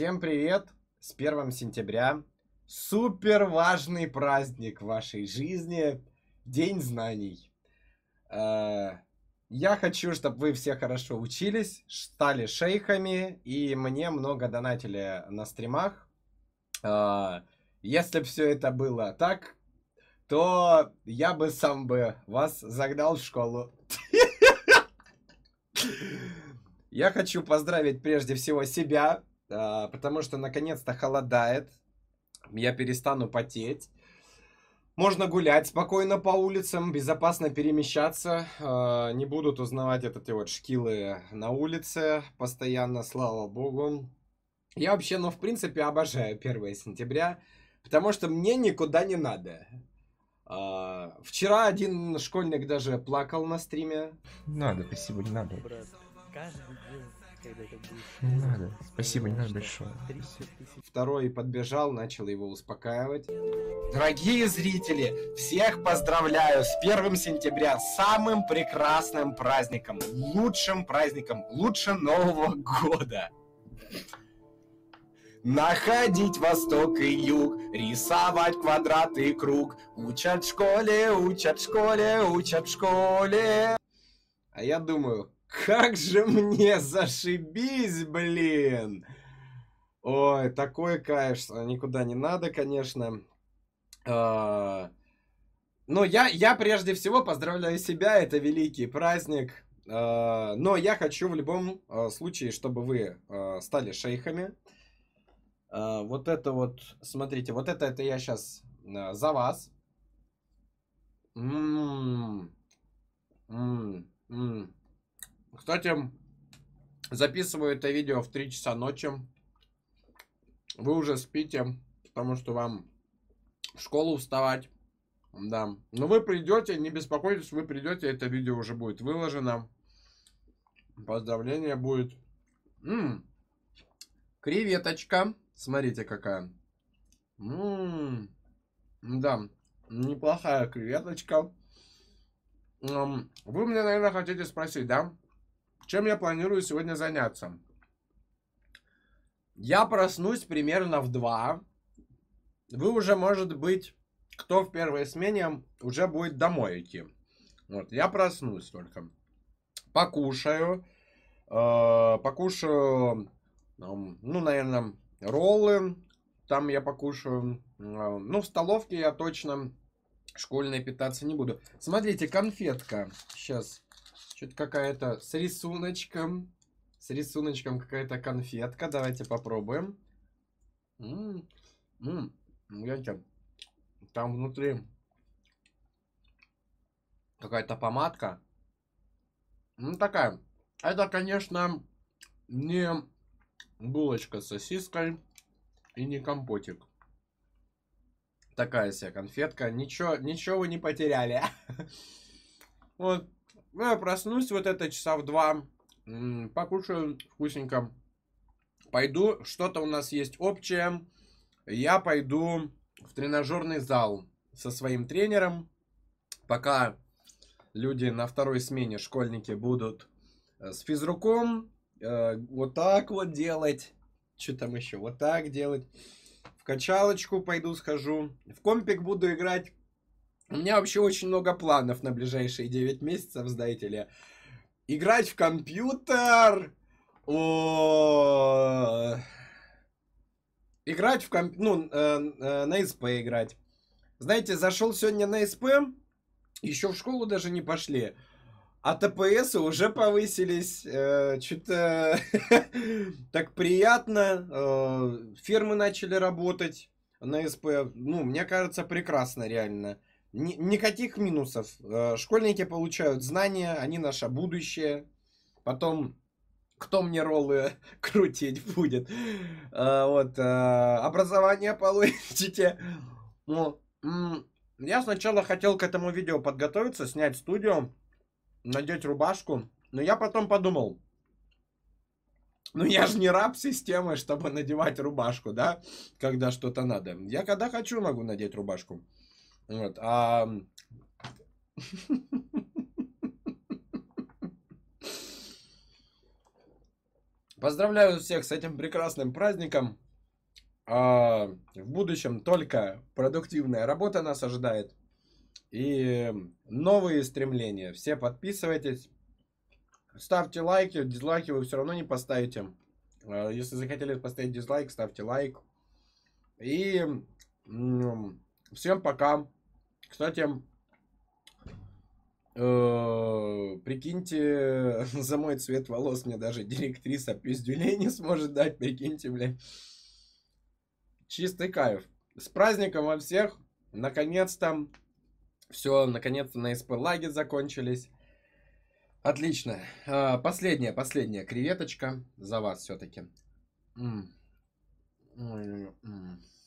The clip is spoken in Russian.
Всем привет! С 1 сентября супер важный праздник в вашей жизни День знаний. Э, я хочу, чтобы вы все хорошо учились, стали шейхами и мне много донатили на стримах. Э, если бы все это было так, то я бы сам бы вас загнал в школу. Я хочу поздравить прежде всего себя а, потому что наконец-то холодает, я перестану потеть. Можно гулять спокойно по улицам, безопасно перемещаться. А, не будут узнавать вот эти вот шкилы на улице постоянно, слава богу. Я вообще, ну, в принципе, обожаю 1 сентября, потому что мне никуда не надо. А, вчера один школьник даже плакал на стриме. Надо, спасибо, не надо. Брат, каждый день не надо. Спасибо, не надо большое. Второй подбежал, начал его успокаивать. Дорогие зрители, всех поздравляю с первым сентября, самым прекрасным праздником, лучшим праздником, лучше Нового года. Находить восток и юг, рисовать квадрат и круг. Учат в школе, учат в школе, учат в школе. А я думаю, как же мне зашибись, блин! Ой, такой кайф, никуда не надо, конечно. А, но ну, я, я прежде всего поздравляю себя, это великий праздник. А, но я хочу в любом а, случае, чтобы вы стали шейхами. Вот это вот, смотрите, вот это, это я сейчас за вас. Ммм. Ммм. Ммм. Кстати, записываю это видео в 3 часа ночи. Вы уже спите, потому что вам в школу вставать. Да. Но вы придете, не беспокойтесь, вы придете, это видео уже будет выложено. Поздравление будет. М -м -м. Креветочка. Смотрите, какая. М -м -м. Да, неплохая креветочка. Вы меня, наверное, хотите спросить, да? Чем я планирую сегодня заняться? Я проснусь примерно в 2. Вы уже, может быть, кто в первой смене, уже будет домой идти. Вот, я проснусь только. Покушаю. Э, покушаю, ну, наверное, роллы. Там я покушаю. Э, ну, в столовке я точно школьной питаться не буду. Смотрите, конфетка. Сейчас. Что-то какая-то с рисуночком. С рисуночком какая-то конфетка. Давайте попробуем. Ммм. Ммм. Гляньте. Там внутри какая-то помадка. Ну, такая. Это, конечно, не булочка с сосиской и не компотик. Такая себе конфетка. Ничего, ничего вы не потеряли. Вот ну, я проснусь вот это часа в два, покушаю вкусненько. Пойду, что-то у нас есть общее. Я пойду в тренажерный зал со своим тренером. Пока люди на второй смене, школьники, будут э, с физруком. Э, вот так вот делать. Что там еще? Вот так делать. В качалочку пойду схожу. В компик буду играть. У меня вообще очень много планов на ближайшие 9 месяцев, знаете ли. Играть в компьютер. О... Играть в комп... Ну, э, э, на СП играть. Знаете, зашел сегодня на СП. Еще в школу даже не пошли. А ТПС уже повысились. Э, Что-то так приятно. Э, фермы начали работать на СП. Ну, мне кажется, прекрасно реально. Ни, никаких минусов. Э, школьники получают знания, они наше будущее. Потом, кто мне роллы крутить будет? Э, вот, э, образование получите. Ну, я сначала хотел к этому видео подготовиться, снять студию, надеть рубашку. Но я потом подумал, ну я же не раб системы, чтобы надевать рубашку, да, когда что-то надо. Я когда хочу могу надеть рубашку. Вот. А... Поздравляю всех с этим прекрасным праздником. А в будущем только продуктивная работа нас ожидает. И новые стремления. Все подписывайтесь. Ставьте лайки, дизлайки вы все равно не поставите. А, если захотели поставить дизлайк, ставьте лайк. И всем пока. Кстати, э, прикиньте, за мой цвет волос мне даже директриса пиздюлей не сможет дать, прикиньте, блядь. Чистый кайф. С праздником во всех. Наконец-то все, наконец-то на СП лаги закончились. Отлично. А, последняя, последняя креветочка за вас все-таки. Mm. Mm.